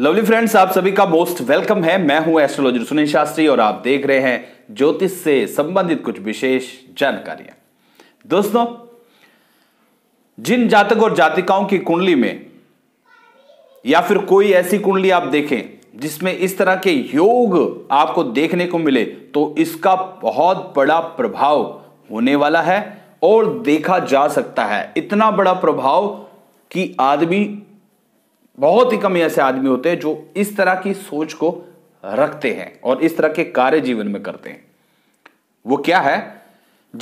lovely friends आप सभी का मोस्ट वेलकम है मैं हूं एस्ट्रोलॉजर सुनील शास्त्री और आप देख रहे हैं ज्योतिष से संबंधित कुछ विशेष जानकारियां दोस्तों जिन जातक और जातिकाओं की कुंडली में या फिर कोई ऐसी कुंडली आप देखें जिसमें इस तरह के योग आपको देखने को मिले तो इसका बहुत बड़ा प्रभाव होने वाला है और देखा जा सकता है इतना बड़ा प्रभाव कि आदमी बहुत ही कम ऐसे आदमी होते हैं जो इस तरह की सोच को रखते हैं और इस तरह के कार्य जीवन में करते हैं वो क्या है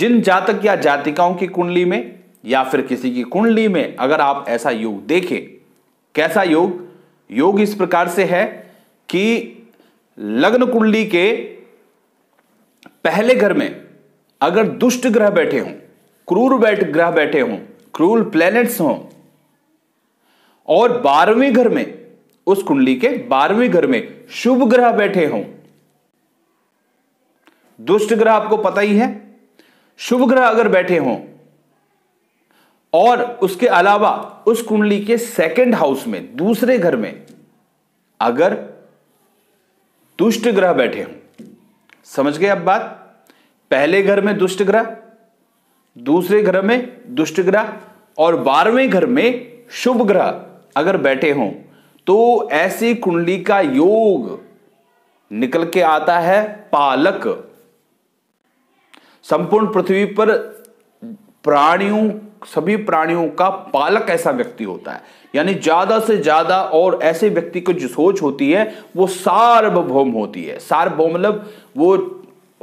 जिन जातक या जातिकाओं की कुंडली में या फिर किसी की कुंडली में अगर आप ऐसा योग देखें कैसा योग योग इस प्रकार से है कि लग्न कुंडली के पहले घर में अगर दुष्ट ग्रह बैठे हों क्रूर बैठ ग्रह बैठे हों क्रूर प्लैनेट्स हों और बारहवें घर में उस कुंडली के बारहवें घर में शुभ ग्रह बैठे हों दुष्ट ग्रह आपको पता ही है शुभ ग्रह अगर बैठे हों और उसके अलावा उस कुंडली के सेकंड हाउस में दूसरे घर में अगर दुष्ट ग्रह बैठे हों समझ गए अब बात पहले घर में दुष्ट ग्रह दूसरे घर में दुष्ट ग्रह और बारहवें घर में शुभ ग्रह अगर बैठे हों तो ऐसी कुंडली का योग निकल के आता है पालक संपूर्ण पृथ्वी पर प्राणियों सभी प्राणियों का पालक ऐसा व्यक्ति होता है यानी ज्यादा से ज्यादा और ऐसे व्यक्ति को जो सोच होती है वो सार्वभौम होती है सार्वभौम मतलब वो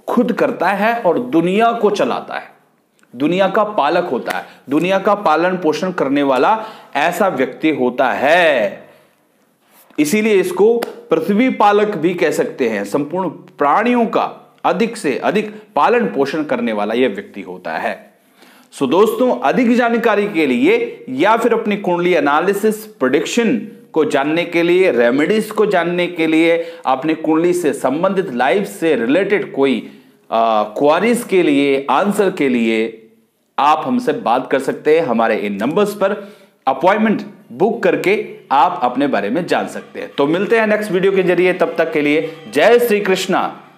खुद करता है और दुनिया को चलाता है दुनिया का पालक होता है दुनिया का पालन पोषण करने वाला ऐसा व्यक्ति होता है इसीलिए इसको पृथ्वी पालक भी कह सकते हैं संपूर्ण प्राणियों का अधिक से अधिक पालन पोषण करने वाला यह व्यक्ति होता है सो दोस्तों अधिक जानकारी के लिए या फिर अपनी कुंडली एनालिसिस प्रोडिक्शन को जानने के लिए रेमेडीज को जानने के लिए अपनी कुंडली से संबंधित लाइफ से रिलेटेड कोई क्वारीज के लिए आंसर के लिए आप हमसे बात कर सकते हैं हमारे इन नंबर्स पर अपॉइंटमेंट बुक करके आप अपने बारे में जान सकते हैं तो मिलते हैं नेक्स्ट वीडियो के जरिए तब तक के लिए जय श्री कृष्णा